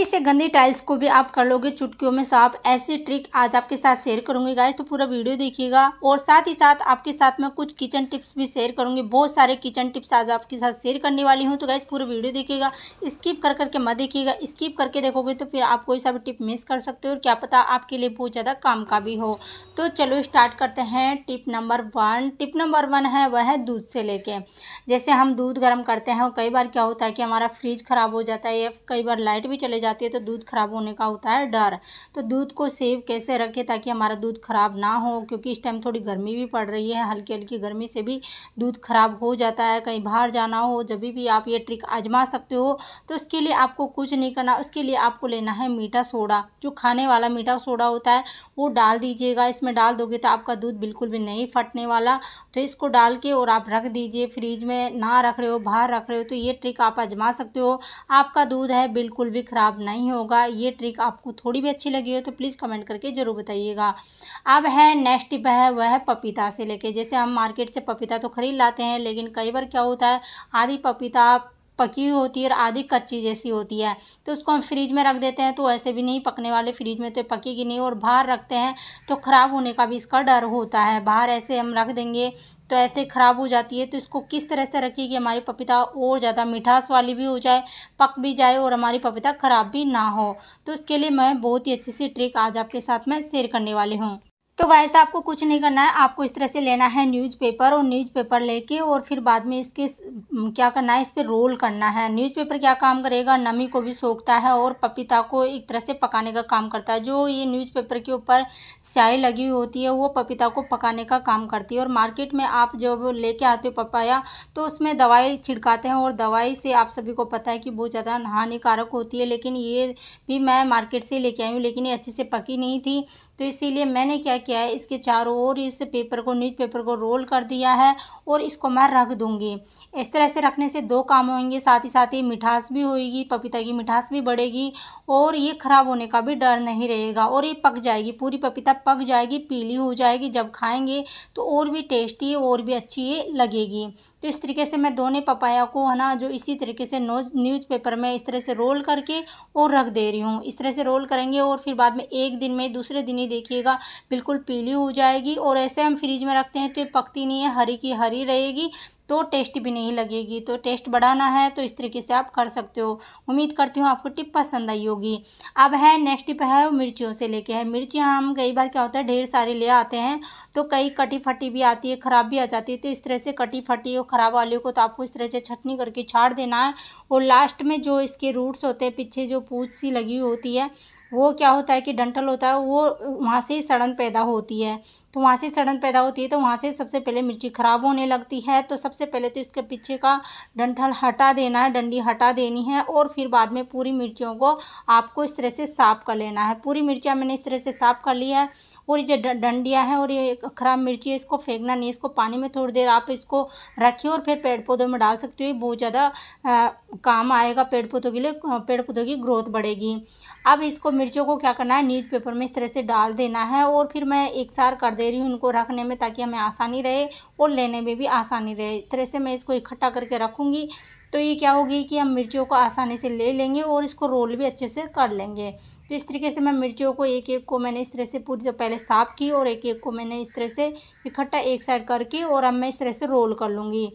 गंदी से गंदी टाइल्स को भी आप कर लोगे चुटकियों में साफ ऐसी ट्रिक आज आपके साथ शेयर करूंगी गाइस तो पूरा वीडियो देखिएगा और साथ ही साथ आपके साथ मैं कुछ किचन टिप्स भी शेयर करूंगी बहुत सारे किचन टिप्स आज आपके साथ शेयर करने वाली हूँ तो गाइस पूरा वीडियो देखिएगा स्किप कर करके मत देखिएगा स्किप करके देखोगे तो फिर आप कोई सा भी टिप मिस कर सकते हो और क्या पता आपके लिए बहुत ज़्यादा काम का भी हो तो चलो स्टार्ट करते हैं tip number one tip number one है वह है दूध से लेके जैसे हम दूध गर्म करते हैं कई बार क्या होता है कि हमारा फ्रिज ख़राब हो जाता है या कई बार लाइट भी चले जाती जाती है तो दूध खराब होने का होता है डर तो दूध को सेव कैसे रखें ताकि हमारा दूध खराब ना हो क्योंकि इस टाइम थोड़ी गर्मी भी पड़ रही है हल्की हल्की गर्मी से भी दूध खराब हो जाता है कहीं बाहर जाना हो जब भी आप ये ट्रिक आजमा सकते हो तो उसके लिए आपको कुछ नहीं करना उसके लिए आपको लेना है मीठा सोडा जो खाने वाला मीठा सोडा होता है वो डाल दीजिएगा इसमें डाल दोगे तो आपका दूध बिल्कुल भी नहीं फटने वाला तो इसको डाल के और आप रख दीजिए फ्रिज में ना रख रहे हो बाहर रख रहे हो तो ये ट्रिक आप आजमा सकते हो आपका दूध है बिल्कुल भी ख़राब नहीं होगा ये ट्रिक आपको थोड़ी भी अच्छी लगी हो तो प्लीज़ कमेंट करके ज़रूर बताइएगा अब है नेक्स्ट टिप है वह है पपीता से लेके जैसे हम मार्केट से पपीता तो ख़रीद लाते हैं लेकिन कई बार क्या होता है आधी पपीता पकी हुई होती है और आधी कच्ची जैसी होती है तो उसको हम फ्रिज में रख देते हैं तो ऐसे भी नहीं पकने वाले फ्रिज में तो पकेगी नहीं और बाहर रखते हैं तो ख़राब होने का भी इसका डर होता है बाहर ऐसे हम रख देंगे तो ऐसे ख़राब हो जाती है तो इसको किस तरह से रखिए कि हमारी पपीता और ज़्यादा मिठास वाली भी हो जाए पक भी जाए और हमारी पपीता ख़राब भी ना हो तो इसके लिए मैं बहुत ही अच्छी सी ट्रिक आज आपके साथ में शेयर करने वाली हूँ तो वैसे आपको कुछ नहीं करना है आपको इस तरह से लेना है न्यूज़पेपर और न्यूज़पेपर लेके और फिर बाद में इसके क्या करना है इस पर रोल करना है न्यूज़पेपर क्या काम करेगा नमी को भी सोखता है और पपीता को एक तरह से पकाने का काम करता है जो ये न्यूज़पेपर के ऊपर स्याही लगी हुई होती है वो पपीता को पकाने का काम करती है और मार्केट में आप जब लेके आते हो पपाया तो उसमें दवाई छिड़काते हैं और दवाई से आप सभी को पता है कि बहुत ज़्यादा हानिकारक होती है लेकिन ये भी मैं मार्केट से लेके आई हूँ लेकिन ये अच्छे से पकी नहीं थी तो इसीलिए मैंने क्या किया किया है इसके चारों ओर इस पेपर को न्यूज़ पेपर को रोल कर दिया है और इसको मैं रख दूँगी इस तरह से रखने से दो काम होंगे साथ ही साथ ही मिठास भी होएगी पपीता की मिठास भी बढ़ेगी और ये ख़राब होने का भी डर नहीं रहेगा और ये पक जाएगी पूरी पपीता पक जाएगी पीली हो जाएगी जब खाएँगे तो और भी टेस्टी और भी अच्छी लगेगी तो इस तरीके से मैं दोनों पपाया को है ना जो इसी तरीके से न्यूज़ पेपर में इस तरह से रोल करके और रख दे रही हूँ इस तरह से रोल करेंगे और फिर बाद में एक दिन में दूसरे दिन ही देखिएगा बिल्कुल पीली हो जाएगी और ऐसे हम फ्रिज में रखते हैं तो ये पकती नहीं है हरी की हरी रहेगी तो टेस्ट भी नहीं लगेगी तो टेस्ट बढ़ाना है तो इस तरीके से आप कर सकते हो उम्मीद करती हूँ आपको टिप पसंद आई होगी अब है नेक्स्ट टिप है वो मिर्चियों से लेके है मिर्चियाँ हम कई बार क्या होता है ढेर सारे ले आते हैं तो कई कटी फटी भी आती है ख़राब भी आ जाती है तो इस तरह से कटी फटी और ख़राब वाली को तो आपको इस तरह से छटनी करके छाड़ देना है और लास्ट में जो इसके रूट्स होते हैं पीछे जो पूछ सी लगी होती है वो क्या होता है कि डंटल होता है वो वहाँ से ही सड़न पैदा होती है तो वहाँ से सड़न पैदा होती है तो वहाँ से सबसे पहले मिर्ची ख़राब होने लगती है तो सबसे पहले तो इसके पीछे का डंठल हटा देना है डंडी हटा देनी है और फिर बाद में पूरी मिर्चियों को आपको इस तरह से साफ़ कर लेना है पूरी मिर्चियाँ मैंने इस तरह से साफ़ कर ली है और ये जो डंडियाँ हैं और ये ख़राब मिर्ची है इसको फेंकना नहीं इसको पानी में थोड़ी देर आप इसको रखिए और फिर पेड़ पौधों में डाल सकते हो ये बहुत ज़्यादा काम आएगा पेड़ पौधों के लिए पेड़ पौधों की ग्रोथ बढ़ेगी अब इसको मिर्चियों को क्या करना है न्यूज़पेपर में इस तरह से डाल देना है और फिर मैं एक सार कर दे रही हूँ उनको रखने में ताकि हमें आसानी रहे और लेने में भी आसानी रहे इस तरह से मैं इसको इकट्ठा करके रखूँगी तो ये क्या होगी कि हम मिर्चियों को आसानी से ले लेंगे और इसको रोल भी अच्छे से कर लेंगे तो इस तरीके से मैं मिर्चियों को एक एक को मैंने इस तरह से पूरी तो पहले साफ़ की और एक एक को मैंने इस तरह से इकट्ठा एक साइड करके और अब मैं इस तरह से रोल कर लूँगी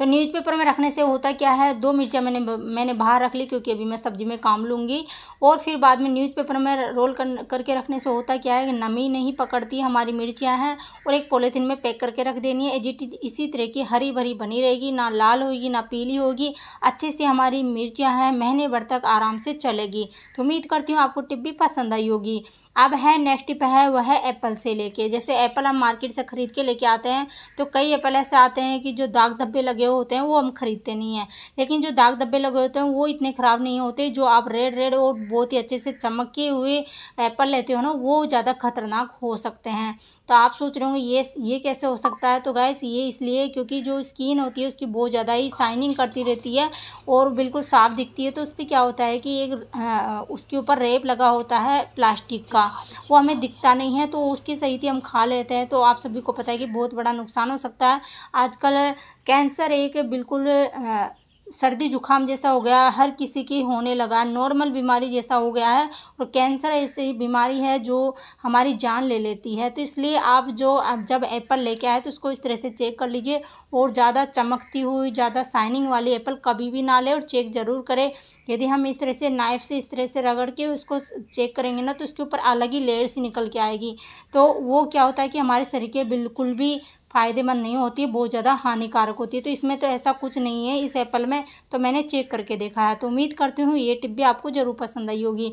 तो न्यूज़पेपर में रखने से होता क्या है दो मिर्चा मैंने मैंने बाहर रख ली क्योंकि अभी मैं सब्जी में काम लूँगी और फिर बाद में न्यूज़पेपर में रोल कर, करके रखने से होता क्या है नमी नहीं पकड़ती हमारी मिर्चियाँ हैं और एक पॉलीथीन में पैक करके रख देनी है एजिटी इसी तरह की हरी भरी बनी रहेगी ना लाल होगी ना पीली होगी अच्छे से हमारी मिर्चियाँ हैं महीने भर तक आराम से चलेगी तो उम्मीद करती हूँ आपको टिप भी पसंद आई होगी अब है नेक्स्ट टिप है वह है एप्पल से लेके जैसे एप्पल हम मार्केट से ख़रीद के लेके आते हैं तो कई एप्पल ऐसे आते हैं कि जो दाग धब्बे लगे होते हैं वो हम ख़रीदते नहीं हैं लेकिन जो दाग धब्बे लगे होते हैं वो इतने ख़राब नहीं होते जो आप रेड रेड और बहुत ही अच्छे से चमके हुए एप्पल लेते हो ना वो ज़्यादा ख़तरनाक हो सकते हैं तो आप सोच रहे होंगे ये ये कैसे हो सकता है तो गैस ये इसलिए क्योंकि जो स्किन होती है उसकी बहुत ज़्यादा ही शाइनिंग करती रहती है और बिल्कुल साफ़ दिखती है तो उस पर क्या होता है कि एक उसके ऊपर रेप लगा होता है प्लास्टिक का वो हमें दिखता नहीं है तो उसकी सही हम खा लेते हैं तो आप सभी को पता है कि बहुत बड़ा नुकसान हो सकता है आजकल कैंसर एक बिल्कुल आ, सर्दी जुकाम जैसा हो गया हर किसी की होने लगा नॉर्मल बीमारी जैसा हो गया है और कैंसर ऐसी बीमारी है जो हमारी जान ले लेती है तो इसलिए आप जो आप जब एप्पल लेके आए तो उसको इस तरह से चेक कर लीजिए और ज़्यादा चमकती हुई ज़्यादा शाइनिंग वाली एप्पल कभी भी ना ले और चेक ज़रूर करें यदि हम इस तरह से नाइफ से इस तरह से रगड़ के उसको चेक करेंगे ना तो उसके ऊपर अलग ही लेयर से निकल के आएगी तो वो क्या होता है कि हमारे शरीर के बिल्कुल भी फ़ायदेमंद नहीं होती बहुत ज़्यादा हानिकारक होती है तो इसमें तो ऐसा कुछ नहीं है इस एप्पल में तो मैंने चेक करके देखा है तो उम्मीद करती हूँ ये टिप भी आपको ज़रूर पसंद आई होगी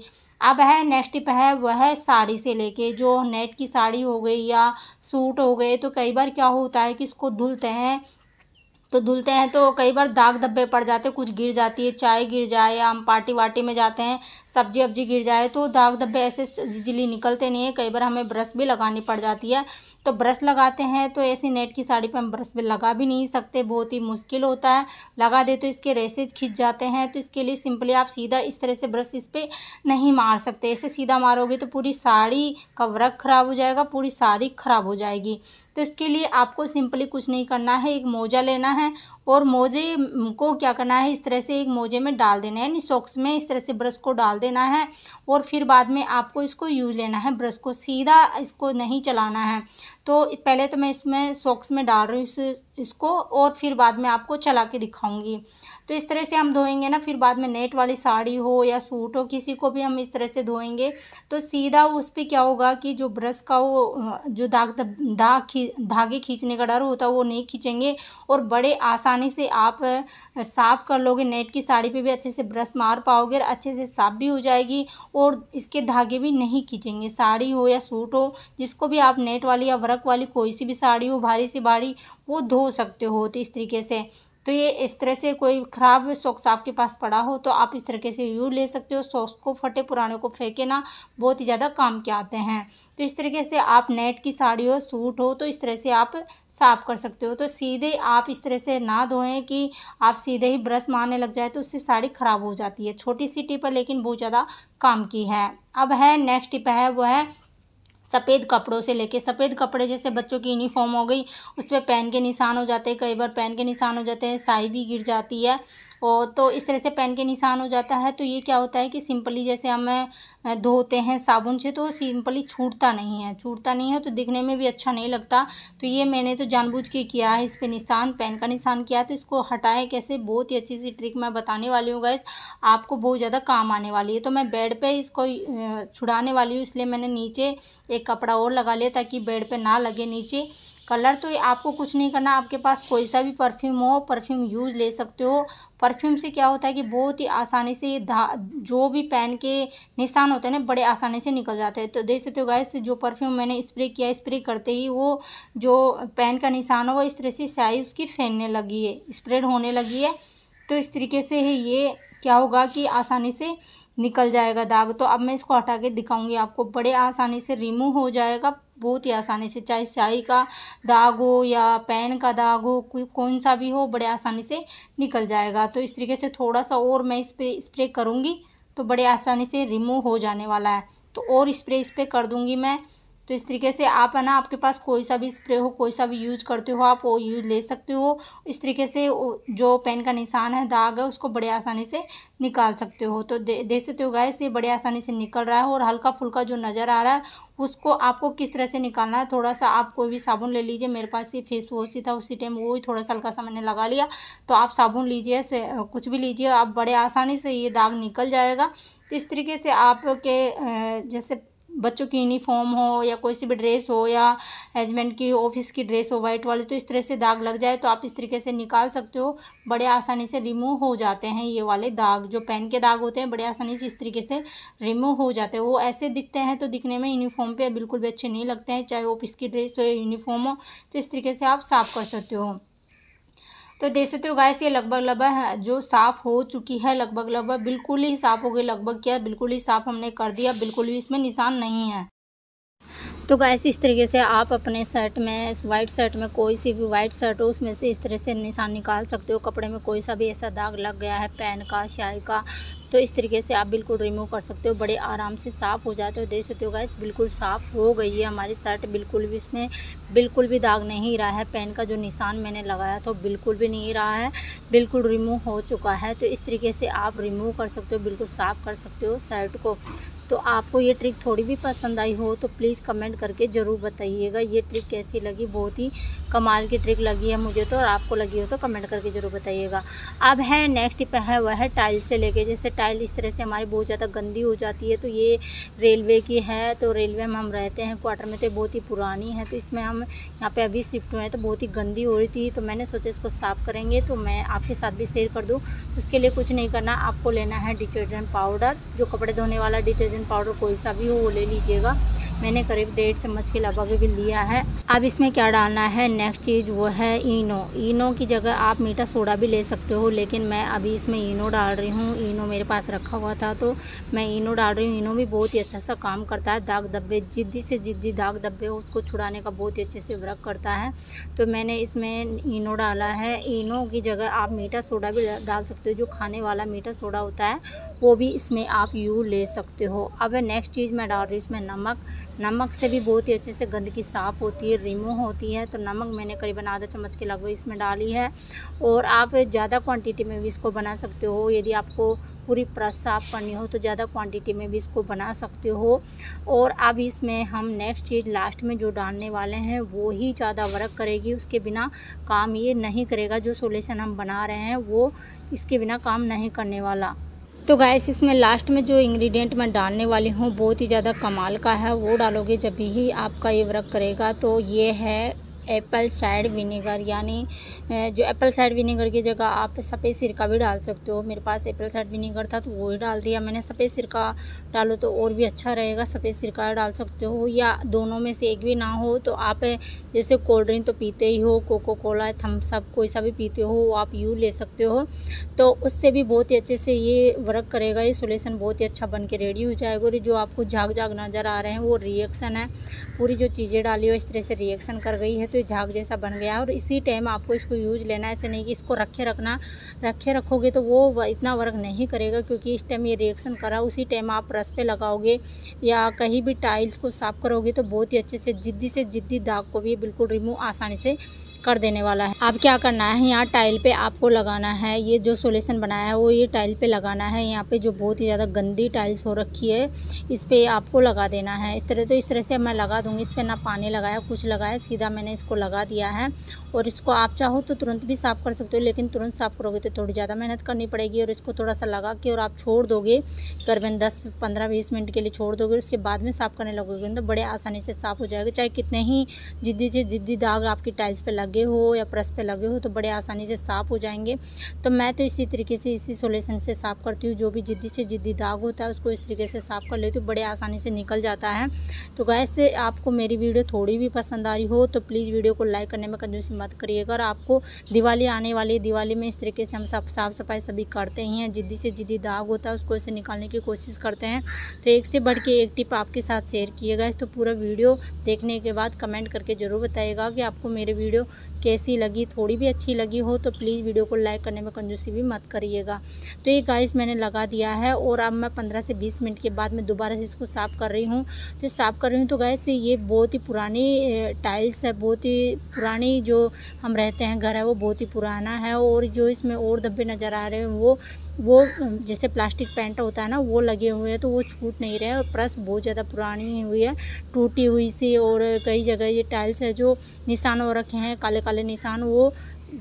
अब है नेक्स्ट टिप है वह है साड़ी से लेके जो नेट की साड़ी हो गई या सूट हो गए तो कई बार क्या होता है कि इसको धुलते हैं तो धुलते हैं तो कई बार दाग धब्बे पड़ जाते कुछ गिर जाती है चाय गिर जाए या हम पार्टी वार्टी में जाते हैं सब्जी वब्जी गिर जाए तो दाग धब्बे ऐसे जिली निकलते नहीं है कई बार हमें ब्रश भी लगानी पड़ जाती है तो ब्रश लगाते हैं तो ऐसी नेट की साड़ी पर हम ब्रश पर लगा भी नहीं सकते बहुत ही मुश्किल होता है लगा दे तो इसके रेसेज खिंच जाते हैं तो इसके लिए सिंपली आप सीधा इस तरह से ब्रश इस पर नहीं मार सकते ऐसे सीधा मारोगे तो पूरी साड़ी का वर्क ख़राब हो जाएगा पूरी साड़ी ख़राब हो जाएगी तो इसके लिए आपको सिंपली कुछ नहीं करना है एक मोजा लेना है और मोजे को क्या करना है इस तरह से एक मोजे में डाल देना है यानी सॉक्स में इस तरह से ब्रश को डाल देना है और फिर बाद में आपको इसको यूज लेना है ब्रश को सीधा इसको नहीं चलाना है तो पहले तो मैं इसमें सॉक्स में डाल रही हूँ इस, इसको और फिर बाद में आपको चला के दिखाऊंगी तो इस तरह से हम धोएंगे ना फिर बाद में नेट वाली साड़ी हो या सूट हो किसी को भी हम इस तरह से धोएंगे तो सीधा उस पर क्या होगा कि जो ब्रश का वो जो दाग दाग धागे खींचने का डर होता है वो नहीं खींचेंगे और बड़े आसान पानी से आप साफ़ कर लोगे नेट की साड़ी पे भी अच्छे से ब्रश मार पाओगे और अच्छे से साफ़ भी हो जाएगी और इसके धागे भी नहीं खींचेंगे साड़ी हो या सूट हो जिसको भी आप नेट वाली या वर्क वाली कोई सी भी साड़ी हो भारी सी बाड़ी वो धो सकते हो तो इस तरीके से तो ये इस तरह से कोई ख़राब सॉक्स आपके पास पड़ा हो तो आप इस तरीके से यू ले सकते हो सॉक्स को फटे पुराने को फेंके ना बहुत ही ज़्यादा काम के आते हैं तो इस तरीके से आप नेट की साड़ी हो सूट हो तो इस तरह से आप साफ़ कर सकते हो तो सीधे आप इस तरह से ना धोएं कि आप सीधे ही ब्रश मारने लग जाए तो उससे साड़ी ख़राब हो जाती है छोटी सी टिप है लेकिन बहुत ज़्यादा काम की है अब है नेक्स्ट टिप है वो है सफ़ेद कपड़ों से लेके सफ़ेद कपड़े जैसे बच्चों की यूनिफॉर्म हो गई उस पर पेन के निशान हो जाते हैं कई बार पेन के निशान हो जाते हैं साई भी गिर जाती है और तो इस तरह से पेन के निशान हो जाता है तो ये क्या होता है कि सिंपली जैसे हम धोते हैं साबुन से तो सिंपली छूटता नहीं है छूटता नहीं है तो दिखने में भी अच्छा नहीं लगता तो ये मैंने तो जानबूझ के किया है इस पर निशान पेन का निशान किया तो इसको हटाए कैसे बहुत ही अच्छी सी ट्रिक मैं बताने वाली हूँ गैस आपको बहुत ज़्यादा काम आने वाली है तो मैं बेड पर इसको छुड़ाने वाली हूँ इसलिए मैंने नीचे एक कपड़ा और लगा लिया ताकि बेड पर ना लगे नीचे कलर तो आपको कुछ नहीं करना आपके पास कोई सा भी परफ्यूम हो परफ्यूम यूज़ ले सकते हो परफ्यूम से क्या होता है कि बहुत ही आसानी से ये जो भी पैन के निशान होते हैं ना बड़े आसानी से निकल जाते हैं तो देख सकते हो गैस जो परफ्यूम मैंने स्प्रे किया स्प्रे करते ही वो जो पैन का निशान हो वो इस तरह से स्याही उसकी फैलने लगी है स्प्रेड होने लगी है तो इस तरीके से ये क्या होगा कि आसानी से निकल जाएगा दाग तो अब मैं इसको हटा के दिखाऊंगी आपको बड़े आसानी से रिमूव हो जाएगा बहुत ही आसानी से चाहे स्याही का दाग हो या पेन का दाग हो कोई कौन सा भी हो बड़े आसानी से निकल जाएगा तो इस तरीके से थोड़ा सा और मैं स्प्रे स्प्रे करूँगी तो बड़े आसानी से रिमूव हो जाने वाला है तो और स्प्रे इस पर कर दूँगी मैं तो इस तरीके से आप है ना आपके पास कोई सा भी स्प्रे हो कोई सा भी यूज करते हो आप वो यूज ले सकते हो इस तरीके से जो पेन का निशान है दाग है उसको बड़े आसानी से निकाल सकते हो तो दे, देख सकते हो गाय से बड़े आसानी से निकल रहा है और हल्का फुल्का जो नज़र आ रहा है उसको आपको किस तरह से निकालना है थोड़ा सा आप कोई भी साबुन ले लीजिए मेरे पास ये फेस वॉश ही था उसी टाइम वो ही थोड़ा सा हल्का सा मैंने लगा लिया तो आप साबुन लीजिए कुछ भी लीजिए आप बड़े आसानी से ये दाग निकल जाएगा तो इस तरीके से आपके जैसे बच्चों की यूनिफॉर्म हो या कोई सी भी ड्रेस हो या हस्बैंड की ऑफिस की ड्रेस हो वाइट वाले तो इस तरह से दाग लग जाए तो आप इस तरीके से निकाल सकते हो बड़े आसानी से रिमूव हो जाते हैं ये वाले दाग जो पेन के दाग होते हैं बड़े आसानी से इस तरीके से रिमूव हो जाते हैं वो ऐसे दिखते हैं तो दिखने में यूनिफॉर्म पर बिल्कुल भी अच्छे नहीं लगते हैं चाहे ऑफिस की ड्रेस हो या यूनिफॉर्म हो तो इस तरीके से आप साफ़ कर सकते हो तो देख सकते हो गैस ये लगभग लगभग जो साफ़ हो चुकी है लगभग लगभग बिल्कुल ही साफ़ हो गई लगभग क्या बिल्कुल ही साफ़ हमने कर दिया बिल्कुल भी इसमें निशान नहीं है तो गैस इस तरीके से आप अपने शर्ट में वाइट शर्ट में कोई सी भी वाइट शर्ट हो उसमें से इस तरह से निशान निकाल सकते हो कपड़े में कोई सा भी ऐसा दाग लग गया है पैन का शाही का तो इस तरीके से आप बिल्कुल रिमूव कर सकते हो बड़े आराम से साफ़ हो जाते हो देख सकते हो गाइस बिल्कुल साफ़ हो गई है हमारी शर्ट बिल्कुल भी इसमें बिल्कुल भी दाग नहीं रहा है पेन का जो निशान मैंने लगाया था बिल्कुल भी नहीं रहा है बिल्कुल रिमूव हो चुका है तो इस तरीके से आप रिमूव कर सकते हो बिल्कुल साफ़ कर सकते हो शर्ट को तो आपको ये ट्रिक थोड़ी भी पसंद आई हो तो प्लीज़ कमेंट करके ज़रूर बताइएगा ये ट्रिक कैसी लगी बहुत ही कमाल की ट्रिक लगी है मुझे तो और आपको लगी हो तो कमेंट करके ज़रूर बताइएगा अब है नेक्स्ट टिप है वह है टाइल से लेके जैसे टाइल इस तरह से हमारी बहुत ज़्यादा गंदी हो जाती है तो ये रेलवे की है तो रेलवे में हम रहते हैं क्वार्टर में तो बहुत ही पुरानी है तो इसमें हम यहाँ पे अभी शिफ्ट हुए हैं तो बहुत ही गंदी हो रही थी तो मैंने सोचा इसको साफ़ करेंगे तो मैं आपके साथ भी शेयर कर दूँ तो उसके लिए कुछ नहीं करना आपको लेना है डिटर्जेंट पाउडर जो कपड़े धोने वाला डिटर्जेंट पाउडर कोई सा भी हो वो ले लीजिएगा मैंने करीब डेढ़ चम्मच के लगभग भी लिया है अब इसमें क्या डालना है नेक्स्ट चीज़ वो है इनो इनो की जगह आप मीठा सोडा भी ले सकते हो लेकिन मैं अभी इसमें इनो डाल रही हूँ इनो मेरे पास रखा हुआ था तो मैं इनो डाल रही हूँ इनो भी बहुत ही अच्छा सा काम करता है दाग धब्बे जिद्दी से जिद्दी दाग धब्बे उसको छुड़ाने का बहुत ही अच्छे से वर्क करता है तो मैंने इसमें इनो डाला है इनो की जगह आप मीठा सोडा भी डाल सकते हो जो खाने वाला मीठा सोडा होता है वो भी इसमें आप यू ले सकते हो अब नेक्स्ट चीज़ मैं डाल रही हूँ इसमें नमक नमक से भी बहुत ही अच्छे से गंदगी साफ़ होती है रिमूव होती है तो नमक मैंने करीबन आधा चम्मच के लगभग इसमें डाली है और आप ज़्यादा क्वांटिटी में भी इसको बना सकते हो यदि आपको पूरी प्रस साफ़ करनी हो तो ज़्यादा क्वांटिटी में भी इसको बना सकते हो और अब इसमें हम नेक्स्ट चीज़ लास्ट में जो डालने वाले हैं वो ही ज़्यादा वर्क करेगी उसके बिना काम ये नहीं करेगा जो सोल्यूशन हम बना रहे हैं वो इसके बिना काम नहीं करने वाला तो गैस इसमें लास्ट में जो इंग्रेडिएंट मैं डालने वाली हूँ बहुत ही ज़्यादा कमाल का है वो डालोगे जब भी आपका ये वर्क करेगा तो ये है एप्पल साइड विनेगर यानी जो एप्पल साइड विनेगर की जगह आप सफ़ेद सिरका भी डाल सकते हो मेरे पास एप्पल साइड विनेगर था तो वो ही डाल दिया मैंने सफ़ेद सिरका डालो तो और भी अच्छा रहेगा सफ़ेद सिरका डाल सकते हो या दोनों में से एक भी ना हो तो आप जैसे कोल्ड ड्रिंक तो पीते ही हो कोको कोला थम्सअप कोई सा भी पीते हो वो आप यू ले सकते हो तो उससे भी बहुत ही अच्छे से ये वर्क करेगा ये सोल्यूसन बहुत ही अच्छा बन के रेडी हो जाएगा और जो आपको झाग झाग नज़र आ रहे हैं वो रिएक्शन है पूरी जो चीज़ें डाली हो इस तरह से रिएक्शन कर गई है तो पे तो झाग जैसा बन गया और इसी टाइम आपको इसको यूज लेना ऐसे नहीं कि इसको रखे रखना रखे रखोगे तो वो इतना वर्क नहीं करेगा क्योंकि इस टाइम ये रिएक्शन करा उसी टाइम आप रस पे लगाओगे या कहीं भी टाइल्स को साफ़ करोगे तो बहुत ही अच्छे से जिद्दी से जिद्दी दाग को भी बिल्कुल रिमूव आसानी से कर देने वाला है आप क्या करना है यहाँ टाइल पे आपको लगाना है ये जो सोल्यूशन बनाया है वो ये टाइल पे लगाना है यहाँ पे जो बहुत ही ज़्यादा गंदी टाइल्स हो रखी है इस पर आपको लगा देना है इस तरह तो इस तरह से मैं लगा दूँगी इस पर ना पानी लगाया कुछ लगाया सीधा मैंने इसको लगा दिया है और इसको आप चाहो तो तुरंत भी साफ़ कर सकते हो लेकिन तुरंत साफ़ करोगे तो थोड़ी ज़्यादा मेहनत करनी पड़ेगी और इसको थोड़ा सा लगा के और आप छोड़ दोगे करीबन दस पंद्रह बीस मिनट के लिए छोड़ दोगे और उसके बाद में साफ़ करने लगोगे तो बड़े आसानी से साफ़ हो जाएगा चाहे कितने ही जिद्दी से जिद्दी दाग आपकी टाइल्स पर लगे हो या ब्रश पे लगे हो तो बड़े आसानी से साफ़ हो जाएंगे तो मैं तो इसी तरीके से इसी सोल्यूशन से साफ़ करती हूँ जो भी जिद्दी से जिद्दी दाग होता है उसको इस तरीके से साफ़ कर लेती हूँ बड़े आसानी से निकल जाता है तो वैसे आपको मेरी वीडियो थोड़ी भी पसंद आ रही हो तो प्लीज़ वीडियो को लाइक करने में कंजूसी मत करिएगा और आपको दिवाली आने वाली दिवाली में इस तरीके से हम सब साफ़ सफाई सभी करते ही हैं जिद्दी से जिद्दी दाग होता है उसको इसे निकालने की कोशिश करते हैं तो एक से बढ़ के एक टिप आपके साथ शेयर किए गए तो पूरा वीडियो देखने के बाद कमेंट करके ज़रूर बताइएगा कि आपको मेरे वीडियो कैसी लगी थोड़ी भी अच्छी लगी हो तो प्लीज़ वीडियो को लाइक करने में कंजूसी भी मत करिएगा तो ये गाइस मैंने लगा दिया है और अब मैं पंद्रह से बीस मिनट के बाद मैं दोबारा से इसको साफ़ कर रही हूँ तो साफ़ कर रही हूँ तो गैस ये बहुत ही पुरानी टाइल्स है बहुत ही पुरानी जो हम रहते हैं घर है वो बहुत ही पुराना है और जो इसमें और धब्बे नज़र आ रहे हैं वो वो जैसे प्लास्टिक पेंट होता है ना वो लगे हुए हैं तो वो छूट नहीं रहे और प्रस बहुत ज़्यादा पुरानी हुई है टूटी हुई सी और कई जगह ये टाइल्स है जो निशान हो रखे हैं काले काले निशान वो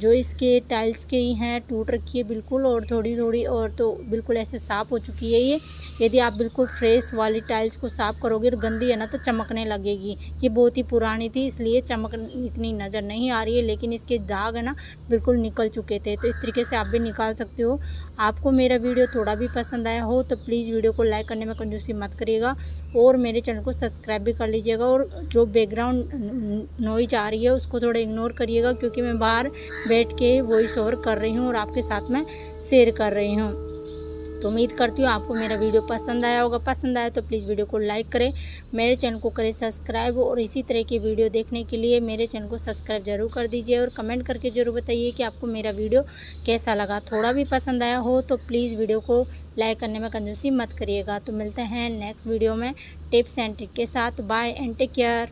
जो इसके टाइल्स के ही हैं टूट रखी है बिल्कुल और थोड़ी थोड़ी और तो बिल्कुल ऐसे साफ़ हो चुकी है ये यदि आप बिल्कुल फ्रेश वाली टाइल्स को साफ़ करोगे और तो गंदी है ना तो चमकने लगेगी ये बहुत ही पुरानी थी इसलिए चमक इतनी नज़र नहीं आ रही है लेकिन इसके दाग है ना बिल्कुल निकल चुके थे तो इस तरीके से आप भी निकाल सकते हो आपको मेरा वीडियो थोड़ा भी पसंद आया हो तो प्लीज़ वीडियो को लाइक करने में कंजूसी मत करिएगा और मेरे चैनल को सब्सक्राइब भी कर लीजिएगा और जो बैकग्राउंड नॉइज आ रही है उसको थोड़ा इग्नोर करिएगा क्योंकि मैं बाहर बैठ के वॉइस ओवर कर रही हूँ और आपके साथ में शेयर कर रही हूँ तो उम्मीद करती हूँ आपको मेरा वीडियो पसंद आया होगा पसंद आया तो प्लीज़ वीडियो को लाइक करें मेरे चैनल को करें सब्सक्राइब और इसी तरह की वीडियो देखने के लिए मेरे चैनल को सब्सक्राइब जरूर कर दीजिए और कमेंट करके ज़रूर बताइए कि आपको मेरा वीडियो कैसा लगा थोड़ा भी पसंद आया हो तो प्लीज़ वीडियो को लाइक करने में कंजूसी मत करिएगा तो मिलते हैं नेक्स्ट वीडियो में टिप्स एंड ट्रिक के साथ बाय एंड टेक केयर